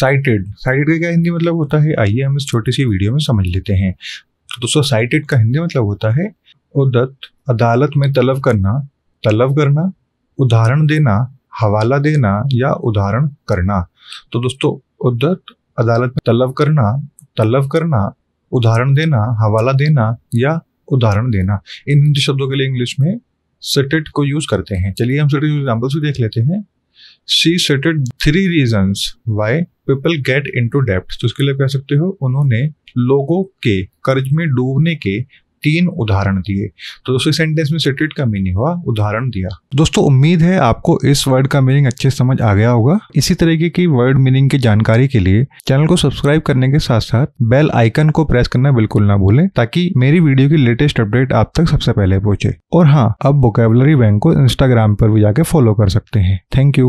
cited cited का क्या हिंदी मतलब होता है आइए हम इस छोटी सी वीडियो में समझ लेते हैं तो दोस्तों साइटेड का हिंदी मतलब होता है उदत अदालत में तलब करना तलब करना उदाहरण देना हवाला देना या उदाहरण करना तो दोस्तों उदत अदालत में तलब करना तलब करना उदाहरण देना हवाला देना या उदाहरण देना इन हिंदी शब्दों के लिए इंग्लिश में सेटेड को यूज करते हैं चलिए हम सेटेड एग्जाम्पल्स भी देख लेते हैं she stated three reasons why people get into डेप्ट तो इसके लिए कह सकते हो उन्होंने लोगों के कर्ज में डूबने के तीन उदाहरण दिए तो दोस्तों सेंटेंस में सिटेड का मीनिंग हुआ उदाहरण दिया दोस्तों उम्मीद है आपको इस वर्ड का मीनिंग अच्छे समझ आ गया होगा इसी तरीके की वर्ड मीनिंग की जानकारी के लिए चैनल को सब्सक्राइब करने के साथ साथ बेल आइकन को प्रेस करना बिल्कुल ना भूलें ताकि मेरी वीडियो की लेटेस्ट अपडेट आप तक सबसे पहले पहुंचे और हाँ अब वोकेबलरी बैंक को इंस्टाग्राम पर भी जाके फॉलो कर सकते हैं थैंक यू